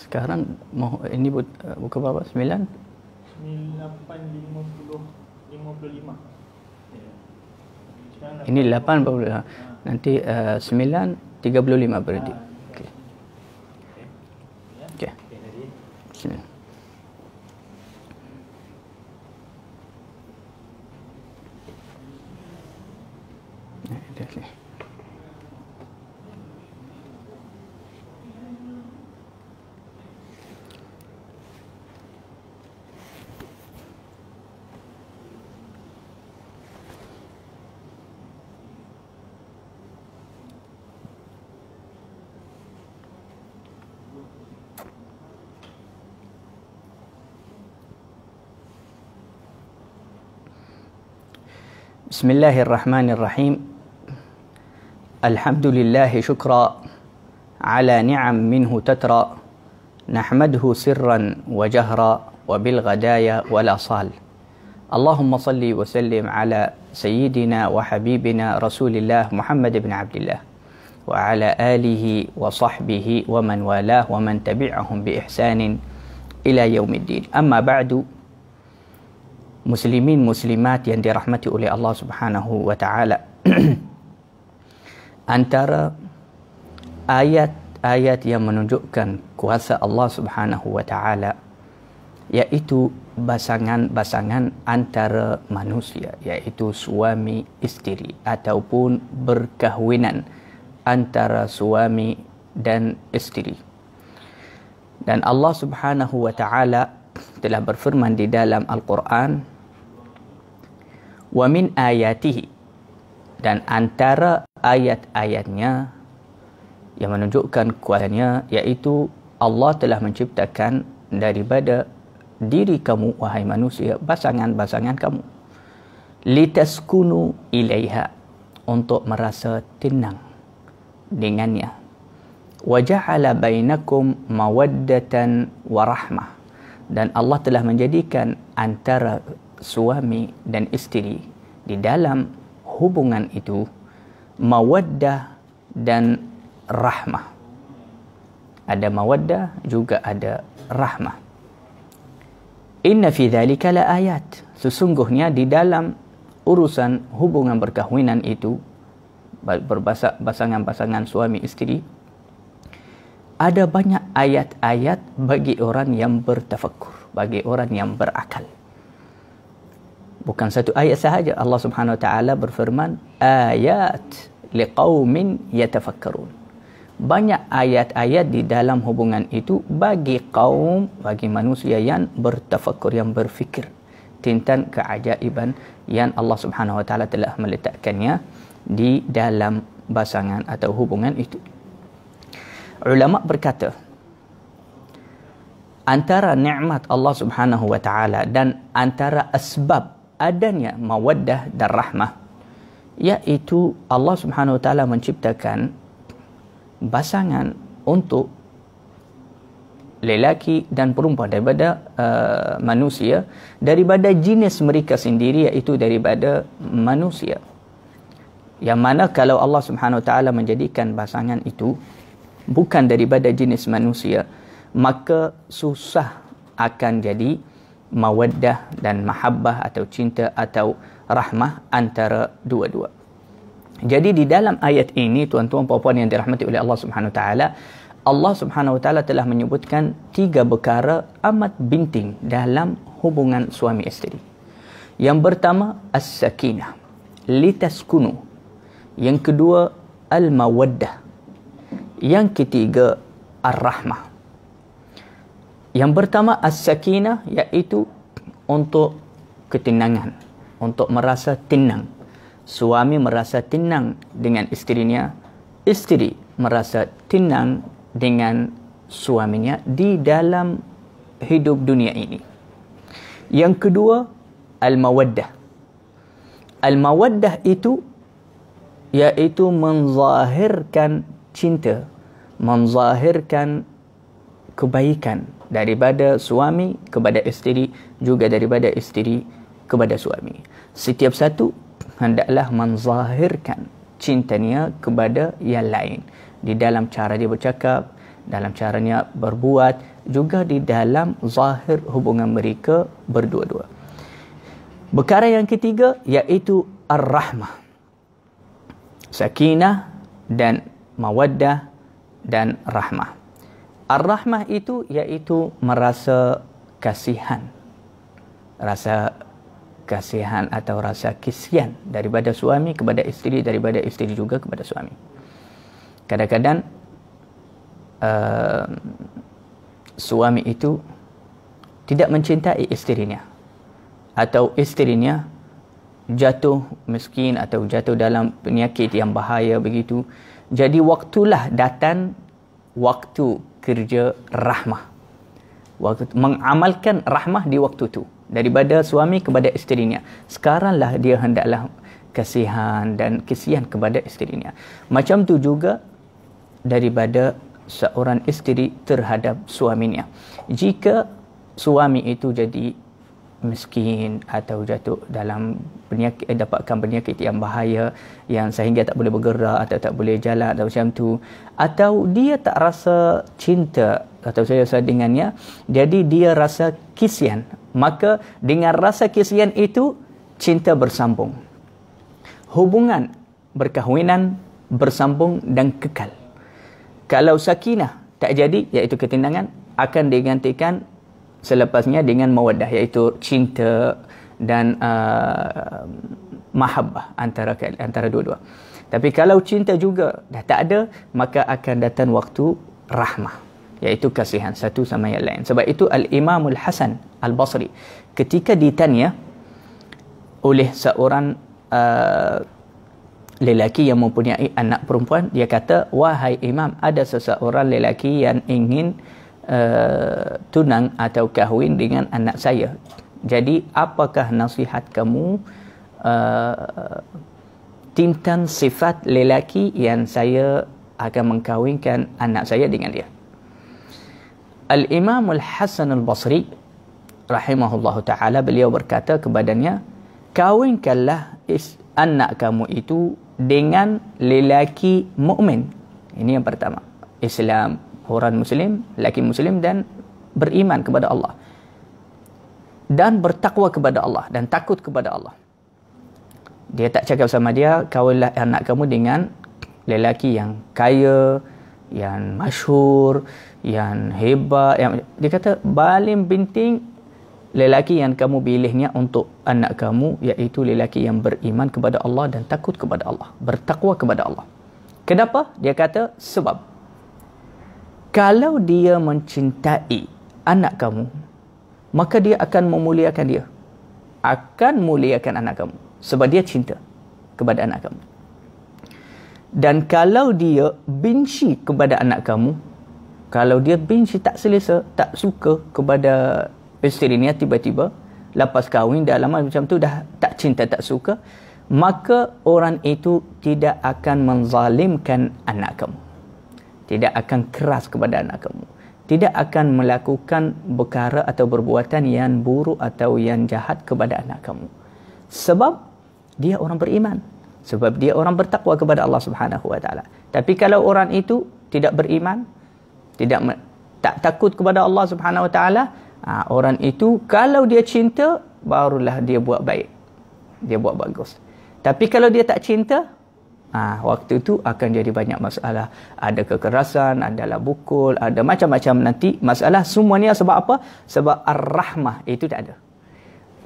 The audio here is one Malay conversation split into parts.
Sekarang mau eh, ini eh, buka berapa? 9? 9, 8, 50, 55. Ya. Yeah. Ini 8 berapa? Ha. Nanti uh, 9, 35 berarti. Ah, okey. Okey. Okay. Okay. Okay. بسم الله الرحمن الرحيم الحمد لله شكرا على نعم منه تترى نحمده سرا وجهرا وبالغدايا ولا صال اللهم صل وسلم على سيدنا وحبيبنا رسول الله محمد بن عبد الله وعلى آله وصحبه ومن والاه ومن تبعهم بإحسان إلى يوم الدين أما بعد muslimin muslimat yang dirahmati oleh Allah Subhanahu wa taala antara ayat-ayat yang menunjukkan kuasa Allah Subhanahu wa taala yaitu pasangan-pasangan antara manusia yaitu suami isteri ataupun berkahwinan antara suami dan isteri dan Allah Subhanahu wa taala telah berfirman di dalam Al-Quran wa min ayatihi dan antara ayat-ayatnya yang menunjukkan kuatannya iaitu Allah telah menciptakan daripada diri kamu wahai manusia pasangan-pasangan kamu litaskunu ilaiha untuk merasa tenang dengannya wa ja'ala bainakum mawaddatan wa rahmah dan Allah telah menjadikan antara suami dan isteri di dalam hubungan itu mawaddah dan rahmah ada mawaddah juga ada rahmah inna fi dhalika la ayat sesungguhnya di dalam urusan hubungan berkahwinan itu berpasangan-pasangan suami isteri ada banyak ayat-ayat bagi orang yang bertafakur, bagi orang yang berakal. Bukan satu ayat sahaja Allah Subhanahu Wa Taala berfirman ayat liqaumin yatafakkarun. Banyak ayat-ayat di dalam hubungan itu bagi kaum, bagi manusia yang bertafakur, yang berfikir tentang keajaiban yang Allah Subhanahu Wa Taala telah meletakkannya di dalam basangan atau hubungan itu. Ulama berkata antara nikmat Allah Subhanahu wa taala dan antara asbab adanya mawaddah dan rahmah iaitu Allah Subhanahu wa taala menciptakan pasangan untuk lelaki dan perempuan daripada uh, manusia daripada jenis mereka sendiri iaitu daripada manusia yang mana kalau Allah Subhanahu wa taala menjadikan pasangan itu bukan daripada jenis manusia maka susah akan jadi mawaddah dan mahabbah atau cinta atau rahmah antara dua-dua jadi di dalam ayat ini tuan-tuan puan-puan yang dirahmati oleh Allah Subhanahu taala Allah Subhanahu wa taala telah menyebutkan tiga perkara amat binting dalam hubungan suami isteri. Yang pertama as-sakinah litaskunu. Yang kedua al-mawaddah yang ketiga, Ar-Rahmah. Yang pertama, As-Sakinah iaitu untuk ketenangan, untuk merasa tenang. Suami merasa tenang dengan isterinya, isteri merasa tenang dengan suaminya di dalam hidup dunia ini. Yang kedua, Al-Mawaddah. Al-Mawaddah itu iaitu menzahirkan cinta menzahirkan kebaikan daripada suami kepada isteri juga daripada isteri kepada suami setiap satu hendaklah menzahirkan cintanya kepada yang lain di dalam cara dia bercakap dalam caranya berbuat juga di dalam zahir hubungan mereka berdua-dua perkara yang ketiga iaitu ar-rahmah sakinah dan mawaddah dan rahmah. Ar-rahmah itu iaitu merasa kasihan. Rasa kasihan atau rasa kisian daripada suami kepada isteri, daripada isteri juga kepada suami. Kadang-kadang uh, suami itu tidak mencintai isterinya atau isterinya jatuh miskin atau jatuh dalam penyakit yang bahaya begitu. Jadi waktulah datang waktu kerja rahmah. Waktu mengamalkan rahmah di waktu tu daripada suami kepada isterinya. Sekaranglah dia hendaklah kasihan dan kesian kepada isterinya. Macam tu juga daripada seorang isteri terhadap suaminya. Jika suami itu jadi miskin atau jatuh dalam penyakit eh, dapatkan penyakit yang bahaya yang sehingga tak boleh bergerak atau tak boleh jalan atau macam tu atau dia tak rasa cinta atau saya rasa dengannya jadi dia rasa kisian maka dengan rasa kisian itu cinta bersambung hubungan berkahwinan bersambung dan kekal kalau sakinah tak jadi iaitu ketenangan akan digantikan selepasnya dengan mawaddah iaitu cinta dan uh, mahabbah antara antara dua-dua. Tapi kalau cinta juga dah tak ada, maka akan datang waktu rahmah iaitu kasihan satu sama yang lain. Sebab itu al Imamul hasan Al-Basri ketika ditanya oleh seorang uh, lelaki yang mempunyai anak perempuan, dia kata, "Wahai Imam, ada seseorang lelaki yang ingin Eh, tunang atau kahwin dengan anak saya. Jadi apakah nasihat kamu uh, timtan sifat lelaki yang saya akan mengkahwinkan anak saya dengan dia? Al-Imam Al-Hasan Al-Basri rahimahullah taala beliau berkata kepadanya, kahwinkanlah is anak kamu itu dengan lelaki mukmin. Ini yang pertama. Islam orang muslim lelaki muslim dan beriman kepada Allah dan bertakwa kepada Allah dan takut kepada Allah dia tak cakap sama dia kawinlah anak kamu dengan lelaki yang kaya yang masyhur yang hebat yang dia kata balim binting lelaki yang kamu pilihnya untuk anak kamu iaitu lelaki yang beriman kepada Allah dan takut kepada Allah bertakwa kepada Allah kenapa dia kata sebab kalau dia mencintai anak kamu maka dia akan memuliakan dia akan muliakan anak kamu sebab dia cinta kepada anak kamu dan kalau dia benci kepada anak kamu kalau dia benci tak selesa tak suka kepada isteri ni tiba-tiba lepas kahwin dah lama macam tu dah tak cinta tak suka maka orang itu tidak akan menzalimkan anak kamu tidak akan keras kepada anak kamu tidak akan melakukan perkara atau perbuatan yang buruk atau yang jahat kepada anak kamu sebab dia orang beriman sebab dia orang bertakwa kepada Allah Subhanahu wa taala tapi kalau orang itu tidak beriman tidak tak takut kepada Allah Subhanahu wa taala ha, orang itu kalau dia cinta barulah dia buat baik dia buat bagus tapi kalau dia tak cinta Ha, waktu itu akan jadi banyak masalah. Ada kekerasan, ada lah bukul, ada macam-macam nanti masalah. semuanya sebab apa? Sebab ar-rahmah itu tak ada.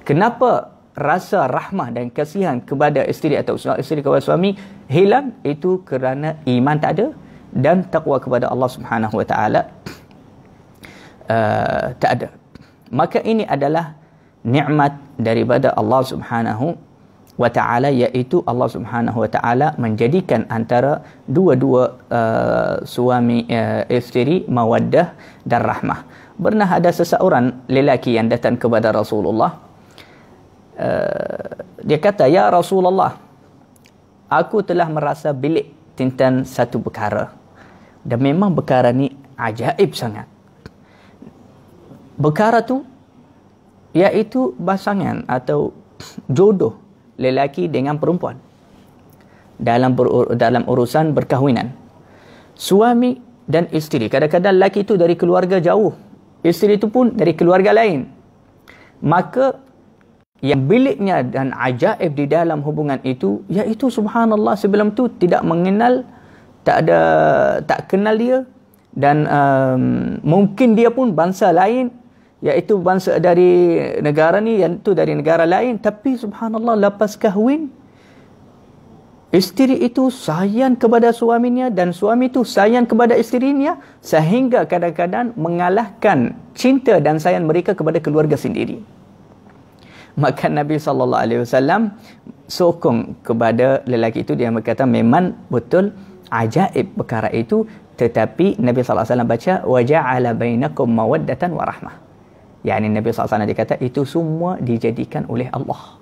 Kenapa rasa rahmah dan kasihan kepada isteri atau isteri kepada suami hilang? Itu kerana iman tak ada dan takwa kepada Allah Subhanahu Wa Taala ah, tak ada. Maka ini adalah nikmat daripada Allah Subhanahu wa taala iaitu Allah Subhanahu wa taala menjadikan antara dua-dua uh, suami uh, isteri mawaddah dan rahmah. Pernah ada seseorang lelaki yang datang kepada Rasulullah uh, dia kata ya Rasulullah aku telah merasa bilik tentang satu perkara dan memang perkara ni ajaib sangat. Perkara tu iaitu pasangan atau jodoh lelaki dengan perempuan dalam ber, dalam urusan berkahwinan suami dan isteri kadang-kadang lelaki itu dari keluarga jauh isteri itu pun dari keluarga lain maka yang biliknya dan ajaib di dalam hubungan itu iaitu subhanallah sebelum tu tidak mengenal tak ada tak kenal dia dan um, mungkin dia pun bangsa lain iaitu bangsa dari negara ni yang tu dari negara lain tapi subhanallah lepas kahwin isteri itu sayang kepada suaminya dan suami itu sayang kepada isterinya sehingga kadang-kadang mengalahkan cinta dan sayang mereka kepada keluarga sendiri maka Nabi sallallahu alaihi wasallam sokong kepada lelaki itu dia berkata memang betul ajaib perkara itu tetapi Nabi sallallahu alaihi wasallam baca waja'ala bainakum mawaddatan warahmah yang ini Nabi SAW dia kata, itu semua dijadikan oleh Allah.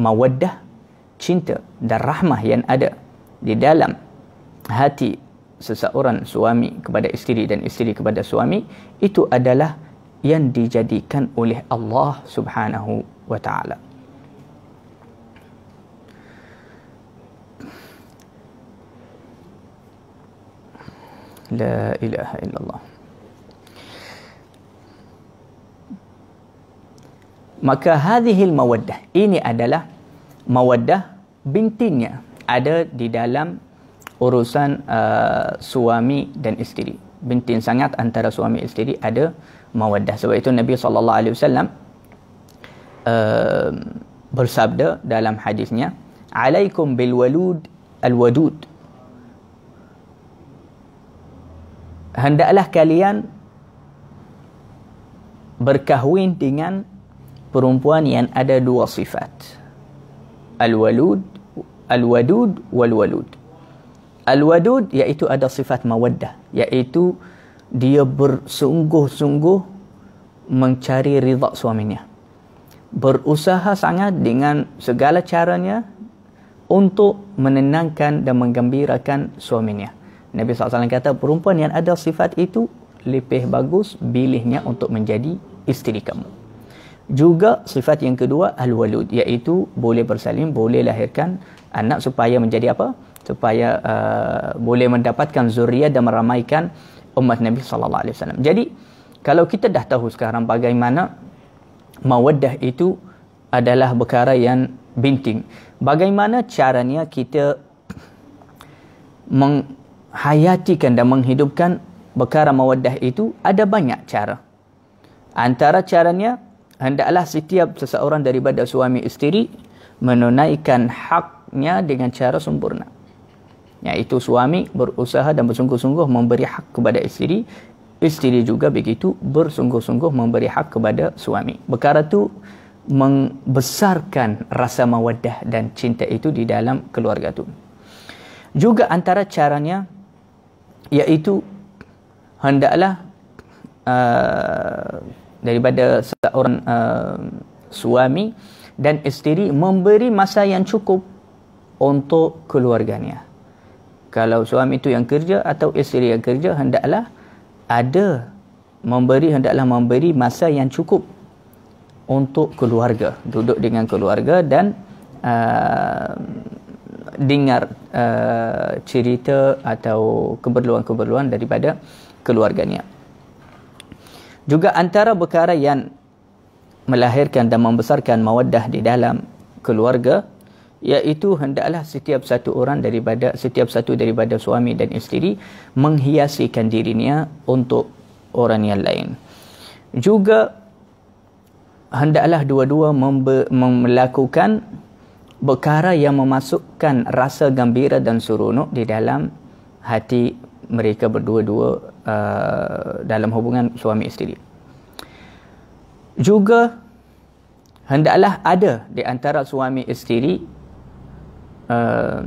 Mawaddah, cinta dan rahmah yang ada di dalam hati seseorang suami kepada isteri dan isteri kepada suami, itu adalah yang dijadikan oleh Allah Subhanahu wa taala. La ilaha illallah. maka hadhil mawaddah ini adalah mawaddah bintinya ada di dalam urusan uh, suami dan isteri bintin sangat antara suami isteri ada mawaddah sebab itu Nabi saw alaihi uh, bersabda dalam hadisnya alaikum bil walud al wadud hendaklah kalian berkahwin dengan perempuan yang ada dua sifat al-walud al-wadud wal-walud al-wadud iaitu ada sifat mawaddah iaitu dia bersungguh-sungguh mencari rida suaminya berusaha sangat dengan segala caranya untuk menenangkan dan menggembirakan suaminya Nabi SAW kata perempuan yang ada sifat itu lebih bagus bilihnya untuk menjadi isteri kamu juga sifat yang kedua al-walud iaitu boleh bersalin boleh lahirkan anak supaya menjadi apa supaya uh, boleh mendapatkan zuriat dan meramaikan umat Nabi saw. Jadi kalau kita dah tahu sekarang bagaimana mawaddah itu adalah perkara yang binting. Bagaimana caranya kita menghayatikan dan menghidupkan bekara mawaddah itu ada banyak cara. Antara caranya hendaklah setiap seseorang daripada suami isteri menunaikan haknya dengan cara sempurna. Iaitu suami berusaha dan bersungguh-sungguh memberi hak kepada isteri. Isteri juga begitu bersungguh-sungguh memberi hak kepada suami. Perkara itu membesarkan rasa mawaddah dan cinta itu di dalam keluarga tu. Juga antara caranya iaitu hendaklah uh, daripada seorang uh, suami dan isteri memberi masa yang cukup untuk keluarganya. Kalau suami itu yang kerja atau isteri yang kerja hendaklah ada memberi hendaklah memberi masa yang cukup untuk keluarga, duduk dengan keluarga dan uh, dengar uh, cerita atau keperluan-keperluan daripada keluarganya juga antara perkara yang melahirkan dan membesarkan mawaddah di dalam keluarga iaitu hendaklah setiap satu orang daripada setiap satu daripada suami dan isteri menghiasikan dirinya untuk orang yang lain juga hendaklah dua-dua melakukan perkara yang memasukkan rasa gembira dan seronok di dalam hati mereka berdua-dua uh, dalam hubungan suami isteri. Juga hendaklah ada di antara suami isteri uh,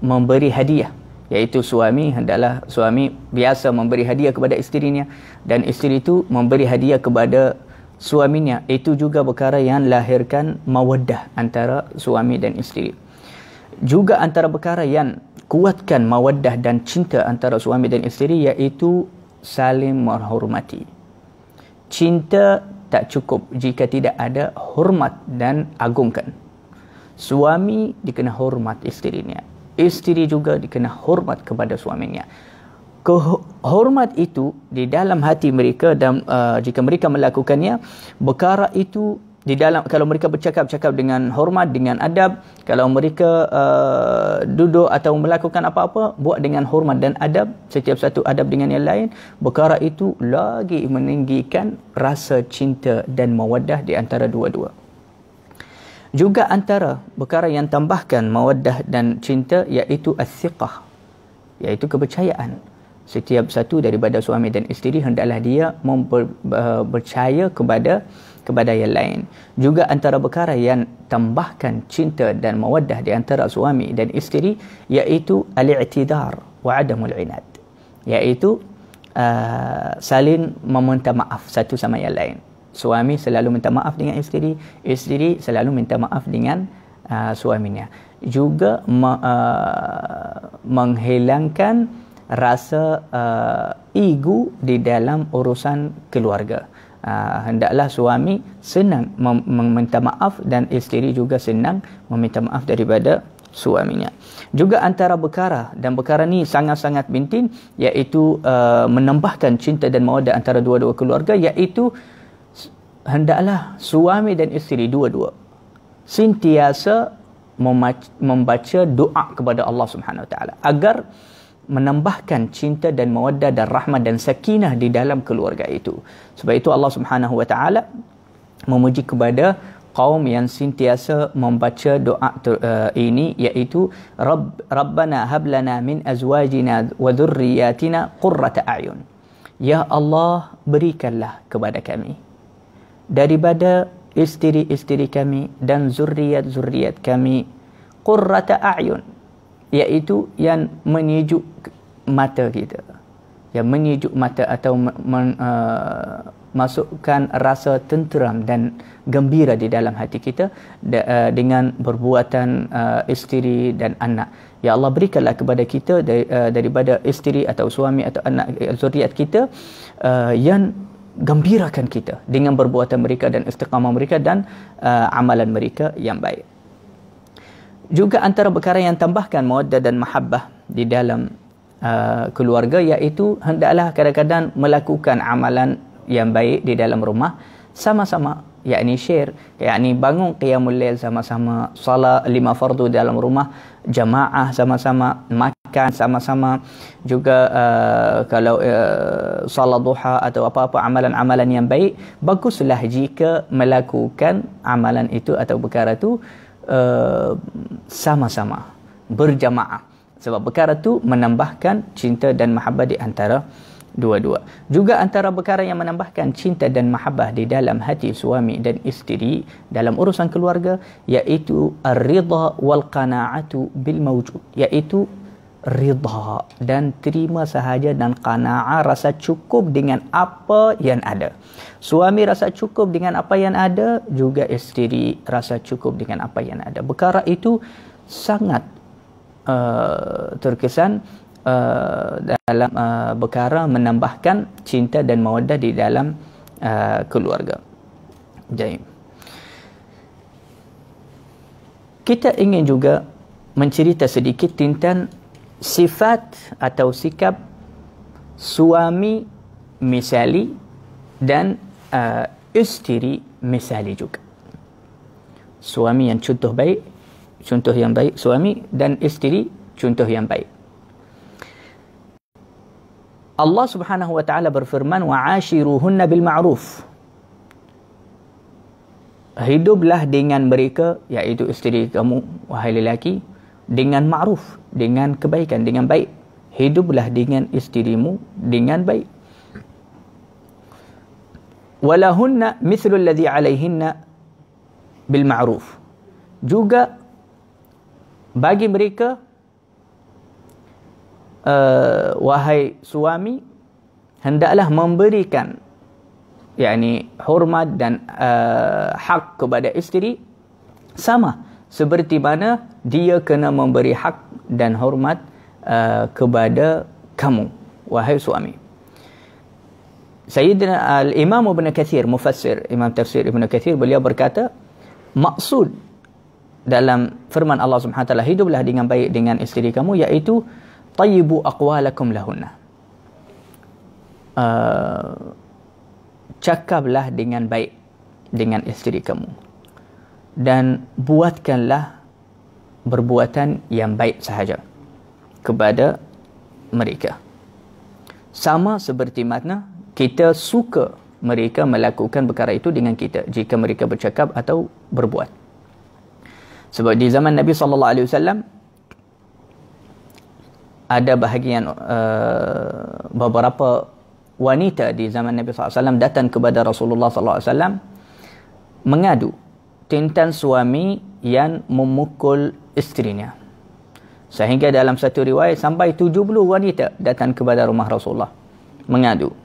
memberi hadiah iaitu suami hendaklah suami biasa memberi hadiah kepada isterinya dan isteri itu memberi hadiah kepada suaminya itu juga perkara yang lahirkan mawaddah antara suami dan isteri juga antara perkara yang kuatkan mawaddah dan cinta antara suami dan isteri iaitu saling menghormati. Cinta tak cukup jika tidak ada hormat dan agungkan. Suami dikena hormat isterinya. Isteri juga dikena hormat kepada suaminya. Kehormat itu di dalam hati mereka dan uh, jika mereka melakukannya, perkara itu di dalam kalau mereka bercakap-cakap dengan hormat dengan adab kalau mereka uh, duduk atau melakukan apa-apa buat dengan hormat dan adab setiap satu adab dengan yang lain perkara itu lagi meninggikan rasa cinta dan mawaddah di antara dua-dua juga antara perkara yang tambahkan mawaddah dan cinta iaitu as-siqah iaitu kepercayaan setiap satu daripada suami dan isteri hendaklah dia mempercaya uh, kepada kepada yang lain. Juga antara perkara yang tambahkan cinta dan mawaddah di antara suami dan isteri iaitu al-i'tidar wa adamul 'inad. Iaitu uh, saling meminta maaf satu sama yang lain. Suami selalu minta maaf dengan isteri, isteri selalu minta maaf dengan uh, suaminya. Juga ma, uh, menghilangkan rasa uh, ego di dalam urusan keluarga uh, hendaklah suami senang meminta maaf dan isteri juga senang meminta maaf daripada suaminya. Juga antara bekara dan bekara ni sangat-sangat penting iaitu uh, menambahkan cinta dan mawaddah antara dua-dua keluarga iaitu hendaklah suami dan isteri dua-dua sentiasa membaca doa kepada Allah Subhanahu Wa Taala agar uh, menambahkan cinta dan mawaddah dan rahmat dan sakinah di dalam keluarga itu. Sebab itu Allah Subhanahu wa taala memuji kepada kaum yang sentiasa membaca doa eh, ini iaitu Rabb, Rabbana hab lana min azwajina wa dhurriyyatina qurrata a'yun. Ya Allah, berikanlah kepada kami daripada isteri-isteri kami dan zuriat-zuriat kami qurrata a'yun iaitu yang menyejuk mata kita yang menyejuk mata atau men, uh, masukkan rasa tenteram dan gembira di dalam hati kita de, uh, dengan perbuatan uh, isteri dan anak ya Allah berikanlah kepada kita de, uh, daripada isteri atau suami atau anak uh, zuriat kita uh, yang gembirakan kita dengan perbuatan mereka dan istiqamah mereka dan uh, amalan mereka yang baik juga antara perkara yang tambahkan mawaddah dan mahabbah di dalam uh, keluarga iaitu hendaklah kadang-kadang melakukan amalan yang baik di dalam rumah sama-sama yakni share yakni bangun qiyamul lail sama-sama salat lima fardu dalam rumah jamaah sama-sama makan sama-sama juga uh, kalau uh, salat duha atau apa-apa amalan-amalan yang baik baguslah jika melakukan amalan itu atau perkara itu Eh, sama-sama berjamaah sebab perkara tu menambahkan cinta dan mahabbah di antara dua-dua. Juga antara perkara yang menambahkan cinta dan mahabbah di dalam hati suami dan isteri dalam urusan keluarga iaitu ar-ridha wal qana'atu bil mawjud. Iaitu ridha dan terima sahaja dan qana'ah rasa cukup dengan apa yang ada. Suami rasa cukup dengan apa yang ada, juga isteri rasa cukup dengan apa yang ada. Bekara itu sangat uh, terkesan uh, dalam uh, perkara menambahkan cinta dan mawadah di dalam uh, keluarga. Jadi, kita ingin juga mencerita sedikit tentang sifat atau sikap suami misali dan isteri misali juga. Suami yang contoh baik, contoh yang baik suami dan isteri contoh yang baik. Allah Subhanahu wa taala berfirman wa'ashiruhunna bil ma'ruf. Hiduplah dengan mereka iaitu isteri kamu wahai lelaki dengan ma'ruf, dengan kebaikan, dengan baik. Hiduplah dengan isterimu dengan baik walahunna mithlu alladhi alaihinna bil ma'ruf juga bagi mereka uh, wahai suami hendaklah memberikan yakni hormat dan uh, hak kepada isteri sama seperti mana dia kena memberi hak dan hormat uh, kepada kamu wahai suami Sayyidina Al-Imam Ibn Kathir, Mufassir, Imam Tafsir Ibn Kathir, beliau berkata, maksud dalam firman Allah SWT, hiduplah dengan baik dengan isteri kamu, iaitu, tayyibu aqwalakum lahunna. Uh, cakaplah dengan baik dengan isteri kamu. Dan buatkanlah berbuatan yang baik sahaja kepada mereka. Sama seperti matna, kita suka mereka melakukan perkara itu dengan kita jika mereka bercakap atau berbuat sebab di zaman Nabi sallallahu alaihi wasallam ada bahagian uh, beberapa wanita di zaman Nabi sallallahu alaihi wasallam datang kepada Rasulullah sallallahu alaihi wasallam mengadu tentang suami yang memukul isterinya sehingga dalam satu riwayat sampai 70 wanita datang kepada rumah Rasulullah mengadu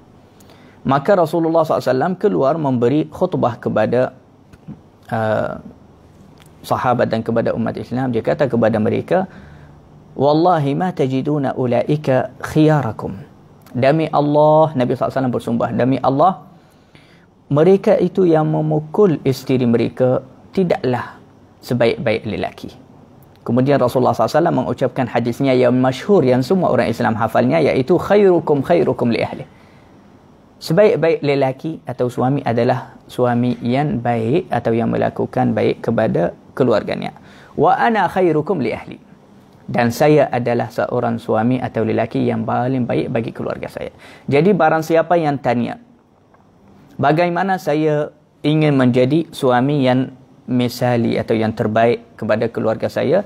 Maka Rasulullah SAW keluar memberi khutbah kepada uh, sahabat dan kepada umat Islam. Dia kata kepada mereka, Wallahi ma tajiduna ulaika khiyarakum. Demi Allah, Nabi SAW bersumpah. Demi Allah, mereka itu yang memukul isteri mereka tidaklah sebaik-baik lelaki. Kemudian Rasulullah SAW mengucapkan hadisnya yang masyhur yang semua orang Islam hafalnya yaitu: khairukum khairukum li ahli. Sebaik-baik lelaki atau suami adalah suami yang baik atau yang melakukan baik kepada keluarganya. Wa ana khairukum li ahli. Dan saya adalah seorang suami atau lelaki yang paling baik bagi keluarga saya. Jadi barang siapa yang tanya, bagaimana saya ingin menjadi suami yang misali atau yang terbaik kepada keluarga saya,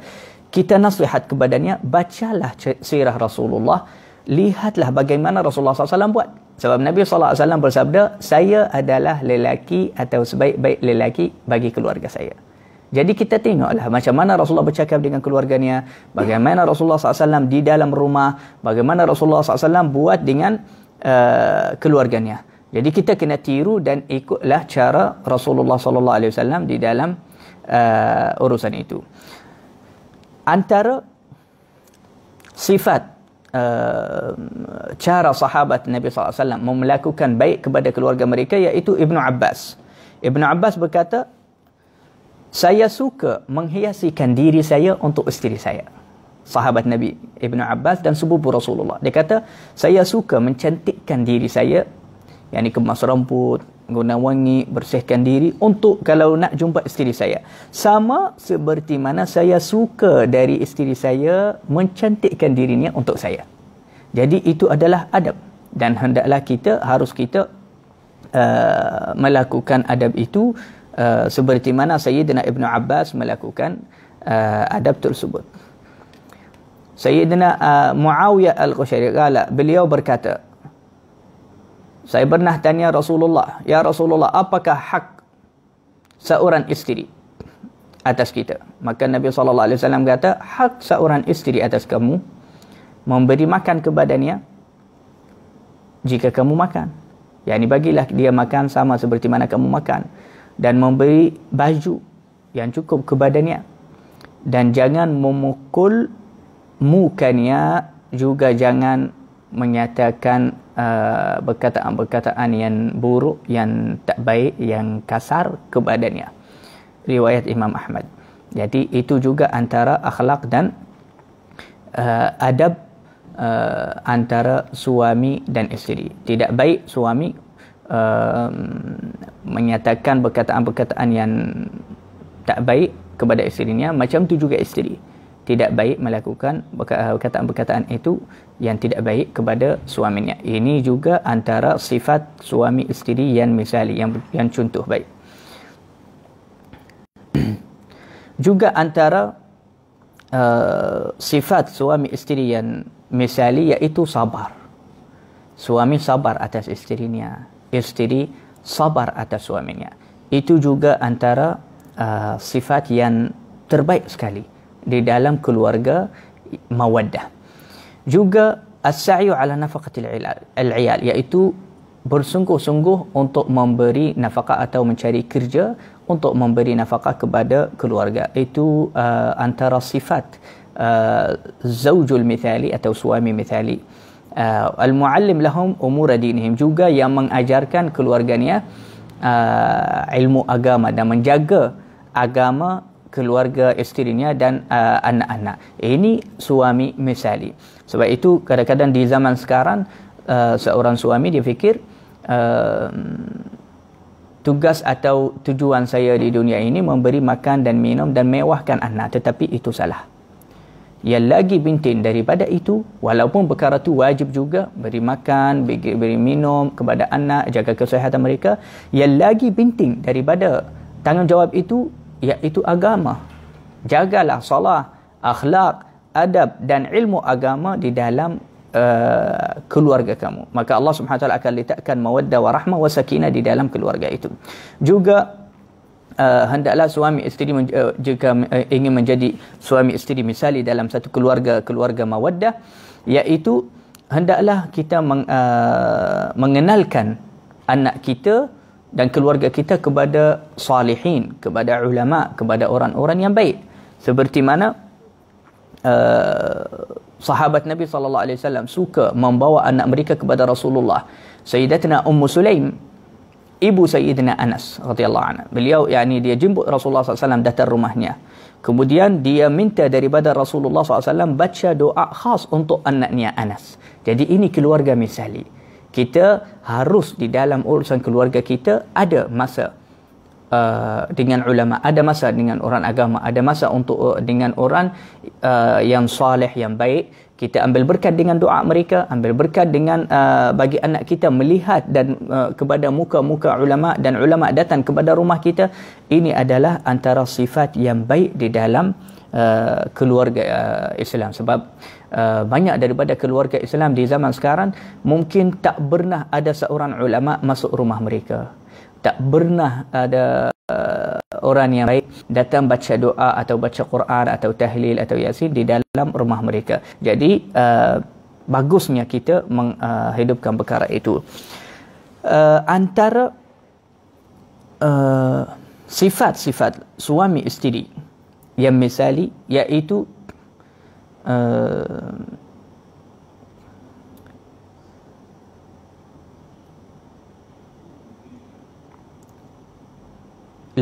kita nasihat kepadanya, bacalah sirah Rasulullah, lihatlah bagaimana Rasulullah SAW buat. Sebab Nabi SAW bersabda, saya adalah lelaki atau sebaik-baik lelaki bagi keluarga saya. Jadi kita tengoklah macam mana Rasulullah bercakap dengan keluarganya, bagaimana Rasulullah SAW di dalam rumah, bagaimana Rasulullah SAW buat dengan uh, keluarganya. Jadi kita kena tiru dan ikutlah cara Rasulullah SAW di dalam uh, urusan itu. Antara sifat Um, cara sahabat Nabi SAW melakukan baik kepada keluarga mereka iaitu Ibnu Abbas. Ibnu Abbas berkata, saya suka menghiasikan diri saya untuk isteri saya. Sahabat Nabi Ibnu Abbas dan sepupu Rasulullah. Dia kata, saya suka mencantikkan diri saya, yang kemas rambut, guna wangi, bersihkan diri untuk kalau nak jumpa isteri saya. Sama seperti mana saya suka dari isteri saya mencantikkan dirinya untuk saya. Jadi itu adalah adab dan hendaklah kita harus kita uh, melakukan adab itu uh, seperti mana Sayyidina Ibnu Abbas melakukan uh, adab tersebut. Sayyidina uh, Muawiyah Al-Ghushairi kala beliau berkata, saya pernah tanya Rasulullah, Ya Rasulullah, apakah hak seorang isteri atas kita? Maka Nabi SAW kata, hak seorang isteri atas kamu, memberi makan ke badannya, jika kamu makan. Ya, ini bagilah dia makan sama seperti mana kamu makan. Dan memberi baju yang cukup ke badannya. Dan jangan memukul mukanya, juga jangan menyatakan uh, perkataan-perkataan uh, yang buruk, yang tak baik, yang kasar ke badannya. Riwayat Imam Ahmad. Jadi itu juga antara akhlak dan uh, adab uh, antara suami dan isteri. Tidak baik suami uh, menyatakan perkataan-perkataan yang tak baik kepada isterinya, macam tu juga isteri. Uh, tidak baik melakukan eh, perkataan-perkataan itu yang tidak baik kepada suaminya. Ini juga antara sifat suami isteri yang misali, yang, yang contoh baik. juga antara uh, sifat suami isteri yang misali iaitu sabar. Suami sabar atas isterinya. Isteri sabar atas suaminya. Itu juga antara uh, sifat yang terbaik sekali di dalam keluarga mawaddah. Juga as-sa'yu ala nafaqatil al-'iyal iaitu bersungguh-sungguh untuk memberi nafkah atau mencari kerja untuk memberi nafkah kepada keluarga. Itu uh, antara sifat uh, zaujul mithali atau suami mithali. Uh, al-muallim lahum umur dinihim juga yang mengajarkan keluarganya uh, ilmu agama dan menjaga agama keluarga isterinya dan uh, anak-anak. Ini suami misali. Sebab itu kadang-kadang di zaman sekarang uh, seorang suami dia fikir uh, tugas atau tujuan saya di dunia ini memberi makan dan minum dan mewahkan anak tetapi itu salah. Yang lagi bintin daripada itu walaupun perkara itu wajib juga beri makan, beri, beri minum kepada anak, jaga kesihatan mereka. Yang lagi bintin daripada tanggungjawab itu iaitu agama. Jagalah salah akhlak, adab dan ilmu agama di dalam uh, keluarga kamu. Maka Allah Subhanahu Wa Taala akan letakkan mawaddah warahmah wa sakinah di dalam keluarga itu. Juga Uh, hendaklah suami isteri uh, jika uh, ingin menjadi suami isteri misalnya dalam satu keluarga keluarga mawaddah iaitu hendaklah kita meng, uh, mengenalkan anak kita dan keluarga kita kepada salihin, kepada ulama, kepada orang-orang yang baik. Seperti mana uh, sahabat Nabi sallallahu alaihi wasallam suka membawa anak mereka kepada Rasulullah. Sayyidatina Ummu Sulaim ibu Sayyidina Anas radhiyallahu anha. Beliau yakni dia jemput Rasulullah sallallahu datang rumahnya. Kemudian dia minta daripada Rasulullah SAW baca doa khas untuk anaknya Anas. Jadi ini keluarga misali kita harus di dalam urusan keluarga kita ada masa uh, dengan ulama ada masa dengan orang agama ada masa untuk uh, dengan orang uh, yang soleh yang baik kita ambil berkat dengan doa mereka ambil berkat dengan uh, bagi anak kita melihat dan uh, kepada muka-muka ulama dan ulama datang kepada rumah kita ini adalah antara sifat yang baik di dalam uh, keluarga uh, Islam sebab Uh, banyak daripada keluarga Islam di zaman sekarang mungkin tak pernah ada seorang ulama masuk rumah mereka tak pernah ada uh, orang yang baik datang baca doa atau baca Quran atau tahlil atau yasin di dalam rumah mereka jadi uh, bagusnya kita menghidupkan uh, perkara itu uh, antara uh, sifat-sifat uh, suami isteri yang misali iaitu Eh,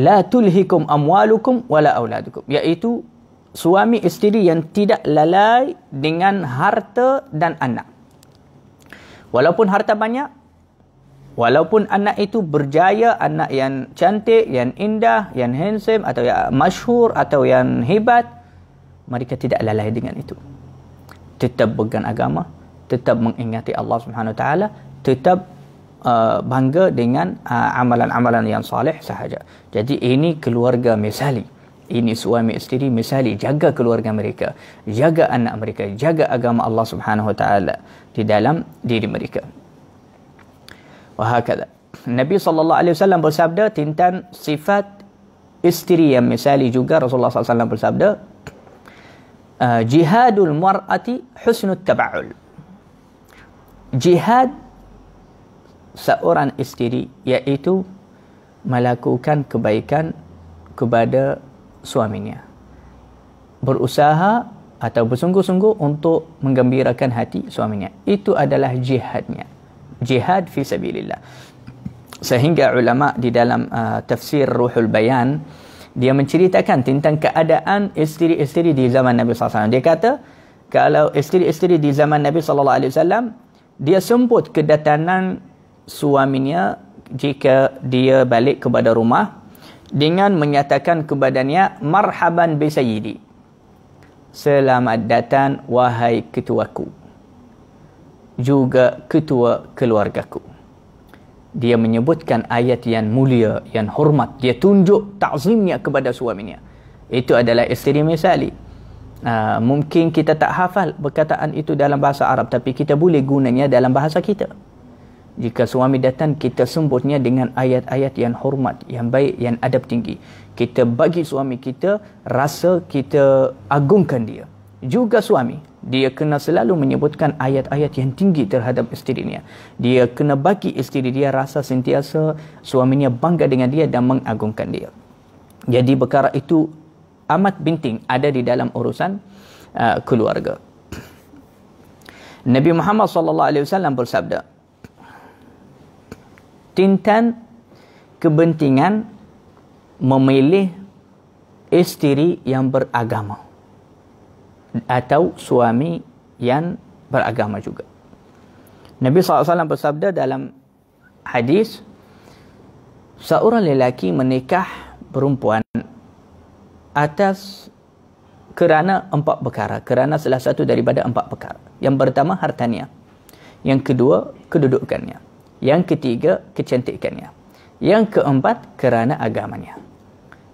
la tulhikum amwalukum wala auladukum iaitu suami isteri yang tidak lalai dengan harta dan anak walaupun harta banyak Walaupun anak itu berjaya, anak yang cantik, yang indah, yang handsome atau yang masyhur atau yang hebat, mereka tidak lalai dengan itu tetap pegang agama tetap mengingati Allah Subhanahu taala tetap uh, bangga dengan uh, amalan-amalan yang saleh sahaja jadi ini keluarga misali ini suami isteri misali jaga keluarga mereka jaga anak mereka jaga agama Allah Subhanahu taala di dalam diri mereka wahakala Nabi sallallahu alaihi wasallam bersabda tentang sifat isteri yang misali juga Rasulullah sallallahu alaihi wasallam bersabda Uh, jihadul mar'ati husnul taba'ul. Jihad seorang isteri iaitu melakukan kebaikan kepada suaminya. Berusaha atau bersungguh-sungguh untuk menggembirakan hati suaminya. Itu adalah jihadnya. Jihad fi sabilillah. Sehingga ulama di dalam uh, tafsir Ruhul Bayan uh, dia menceritakan tentang keadaan isteri-isteri di zaman Nabi SAW. Dia kata, kalau isteri-isteri di zaman Nabi SAW, dia semput kedatangan suaminya jika dia balik kepada rumah dengan menyatakan kepadanya, Marhaban bisayidi. Selamat datang, wahai ketuaku. Juga ketua keluargaku dia menyebutkan ayat yang mulia, yang hormat. Dia tunjuk ta'zimnya kepada suaminya. Itu adalah isteri misali. Uh, ah, mungkin kita tak hafal perkataan itu dalam bahasa Arab. Tapi kita boleh gunanya dalam bahasa kita. Jika suami datang, kita sembutnya dengan ayat-ayat yang hormat, yang baik, yang adab tinggi. Kita bagi suami kita rasa kita agungkan dia. Juga suami, dia kena selalu menyebutkan ayat-ayat yang tinggi terhadap isterinya. Dia Dia kena bagi isteri dia rasa sentiasa suaminya bangga dengan dia dan mengagungkan dia. Jadi perkara itu amat penting ada di dalam urusan uh, keluarga. Nabi Muhammad sallallahu alaihi wasallam bersabda, "Tintan kepentingan memilih isteri yang beragama." atau suami yang beragama juga. Nabi SAW bersabda dalam hadis, seorang lelaki menikah perempuan atas kerana empat perkara. Kerana salah satu daripada empat perkara. Yang pertama, hartanya. Yang kedua, kedudukannya. Yang ketiga, kecantikannya. Yang keempat, kerana agamanya.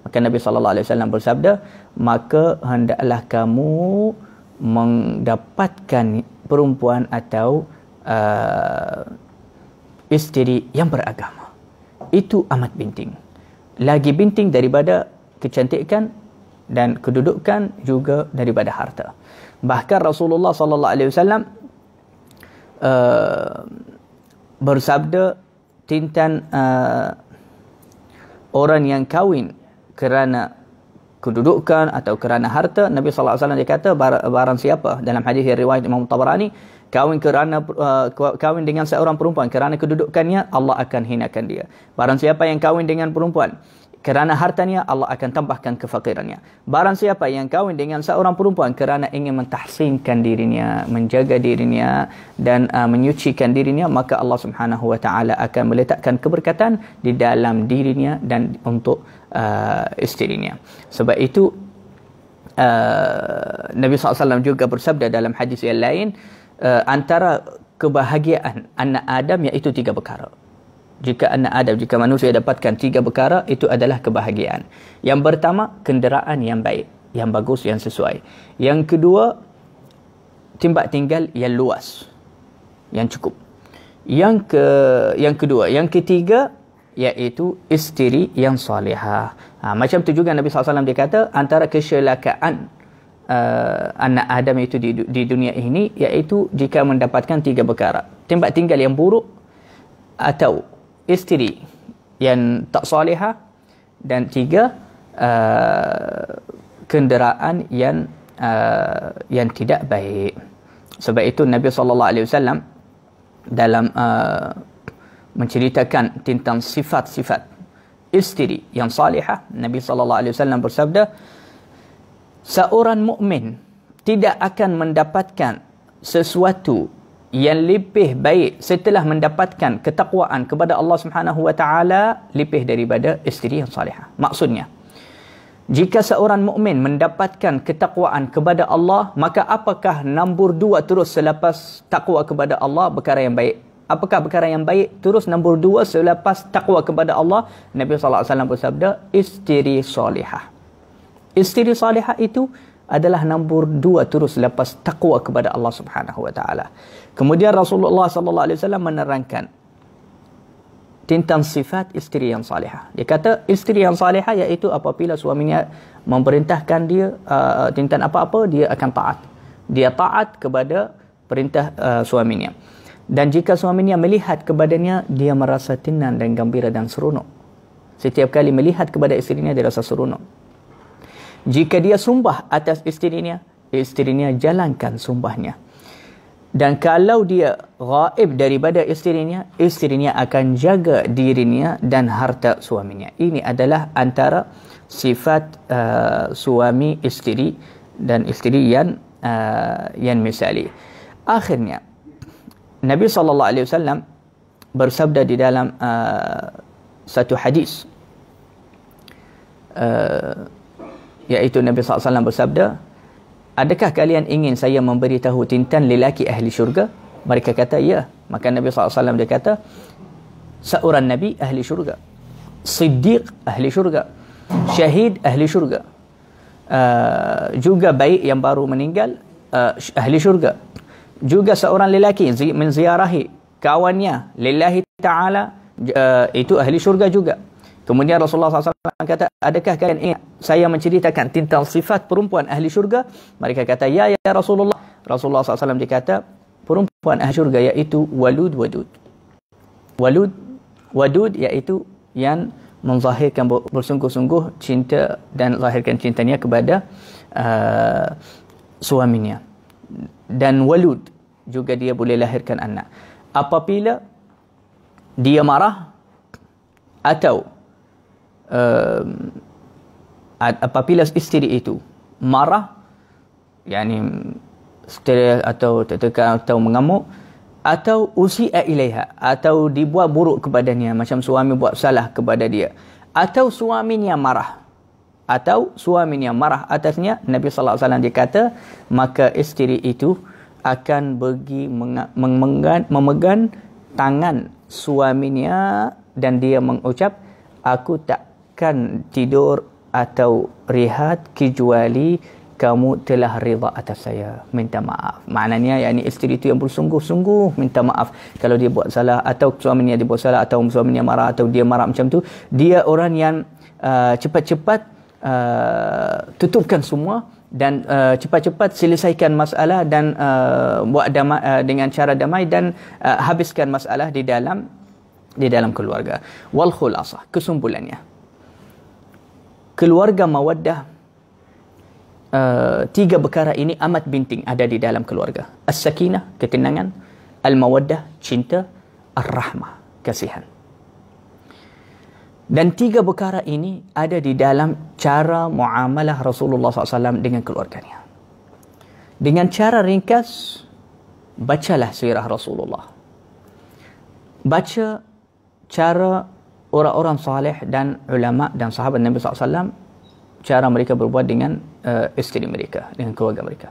Maka Nabi SAW bersabda, maka hendaklah kamu mendapatkan perempuan atau uh, isteri yang beragama. Itu amat penting. Lagi penting daripada kecantikan dan kedudukan juga daripada harta. Bahkan Rasulullah sallallahu alaihi wasallam uh, bersabda tentang uh, orang yang kawin kerana kedudukan atau kerana harta Nabi SAW Wasallam kata barang siapa dalam hadis riwayat Imam Tabarani kawin kerana uh, kawin dengan seorang perempuan kerana kedudukannya Allah akan hinakan dia barang siapa yang kawin dengan perempuan kerana hartanya Allah akan tambahkan kefakirannya barang siapa yang kawin dengan seorang perempuan kerana ingin mentahsinkan dirinya menjaga dirinya dan uh, menyucikan dirinya maka Allah Subhanahu wa taala akan meletakkan keberkatan di dalam dirinya dan untuk uh, isterinya. Sebab itu uh, Nabi SAW juga bersabda dalam hadis yang lain uh, antara kebahagiaan anak Adam iaitu tiga perkara. Jika anak Adam, jika manusia dapatkan tiga perkara, itu adalah kebahagiaan. Yang pertama, kenderaan yang baik, yang bagus, yang sesuai. Yang kedua, tempat tinggal yang luas, yang cukup. Yang ke yang kedua, yang ketiga, iaitu isteri yang salihah. Ha, macam tu juga Nabi SAW dia kata antara kesyelakaan uh, anak Adam itu di, di dunia ini iaitu jika mendapatkan tiga perkara. Tempat tinggal yang buruk atau isteri yang tak salihah dan tiga uh, kenderaan yang uh, yang tidak baik. Sebab itu Nabi SAW dalam uh, menceritakan tentang sifat-sifat isteri yang salihah Nabi sallallahu alaihi wasallam bersabda seorang mukmin tidak akan mendapatkan sesuatu yang lebih baik setelah mendapatkan ketakwaan kepada Allah Subhanahu wa taala lebih daripada isteri yang salihah maksudnya jika seorang mukmin mendapatkan ketakwaan kepada Allah maka apakah nombor dua terus selepas takwa kepada Allah perkara yang baik apakah perkara yang baik terus nombor dua selepas takwa kepada Allah Nabi saw bersabda isteri solihah isteri solihah itu adalah nombor dua terus selepas takwa kepada Allah Subhanahu wa taala kemudian Rasulullah sallallahu alaihi wasallam menerangkan tentang sifat isteri yang salihah. Dia kata isteri yang salihah iaitu apabila suaminya memerintahkan dia uh, tentang apa-apa dia akan taat. Dia taat kepada perintah uh, suaminya. Dan jika suaminya melihat kepadanya, dia merasa tenang dan gembira dan seronok. Setiap kali melihat kepada isterinya, dia rasa seronok. Jika dia sumbah atas isterinya, isterinya jalankan sumbahnya. Dan kalau dia gaib daripada isterinya, isterinya akan jaga dirinya dan harta suaminya. Ini adalah antara sifat uh, suami isteri dan isteri yang, uh, yang misali. Akhirnya, Nabi sallallahu alaihi wasallam bersabda di dalam uh, satu hadis uh, iaitu Nabi sallallahu alaihi wasallam bersabda adakah kalian ingin saya memberitahu tintan lelaki ahli syurga mereka kata ya maka Nabi sallallahu alaihi wasallam dia kata seorang nabi ahli syurga siddiq ahli syurga syahid ahli syurga uh, juga baik yang baru meninggal uh, ahli syurga juga seorang lelaki menziarahi kawannya lillahi ta'ala eh, itu ahli syurga juga kemudian Rasulullah SAW kata adakah kalian ingat saya menceritakan tentang sifat perempuan ahli syurga mereka kata ya ya Rasulullah Rasulullah SAW dikata perempuan ahli syurga iaitu walud wadud walud wadud iaitu yang menzahirkan bersungguh-sungguh cinta dan zahirkan cintanya kepada uh, suaminya dan walud juga dia boleh lahirkan anak apabila dia marah atau um, apabila isteri itu marah yani stres atau tertekan atau mengamuk atau usia ilaiha atau dibuat buruk kepadanya macam suami buat salah kepada dia atau suaminya marah atau suaminya yang marah atasnya Nabi sallallahu alaihi wasallam dikata maka isteri itu akan pergi memegang, memegang tangan suaminya dan dia mengucap aku takkan tidur atau rehat kecuali kamu telah rida atas saya minta maaf maknanya yakni isteri itu yang bersungguh-sungguh minta maaf kalau dia buat salah atau suaminya dia buat salah atau suaminya marah atau dia marah macam tu dia orang yang uh, cepat-cepat uh, tutupkan semua dan uh, cepat-cepat selesaikan masalah dan uh, buat damai, uh, dengan cara damai dan uh, habiskan masalah di dalam di dalam keluarga wal khulasah kesimpulannya keluarga mawaddah uh, tiga perkara ini amat penting ada di dalam keluarga as-sakinah ketenangan al-mawaddah cinta ar-rahmah kasihan dan tiga perkara ini ada di dalam cara muamalah Rasulullah SAW dengan keluarganya. Dengan cara ringkas, bacalah sirah Rasulullah. Baca cara orang-orang salih dan ulama dan sahabat Nabi SAW cara mereka berbuat dengan uh, isteri mereka, dengan keluarga mereka.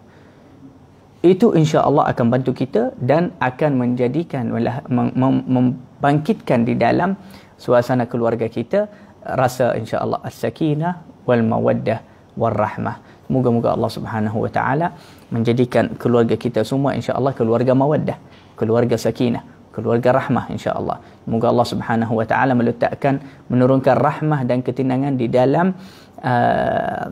Itu insya Allah akan bantu kita dan akan menjadikan, membangkitkan di dalam suasana keluarga kita rasa insya-Allah as-sakinah wal mawaddah wal rahmah. Moga-moga Allah Subhanahu wa taala menjadikan keluarga kita semua insya-Allah keluarga mawaddah, keluarga sakinah, keluarga rahmah insya-Allah. Moga Allah Subhanahu wa taala meletakkan menurunkan rahmah dan ketenangan di dalam uh,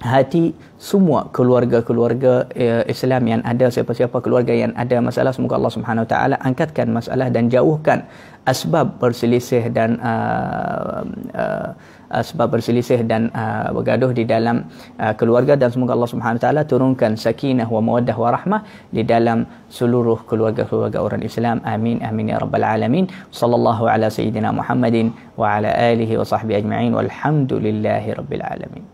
hati semua keluarga-keluarga uh, Islam yang ada siapa-siapa keluarga yang ada masalah semoga Allah Subhanahu Wa Taala angkatkan masalah dan jauhkan asbab berselisih dan uh, uh, uh, berselisih dan uh, bergaduh di dalam uh, keluarga dan semoga Allah Subhanahu taala turunkan sakinah wa mawaddah wa rahmah di dalam seluruh keluarga-keluarga orang Islam amin amin ya rabbal alamin sallallahu ala sayyidina Muhammadin wa ala alihi wa sahbihi ajma'in walhamdulillahi rabbil alamin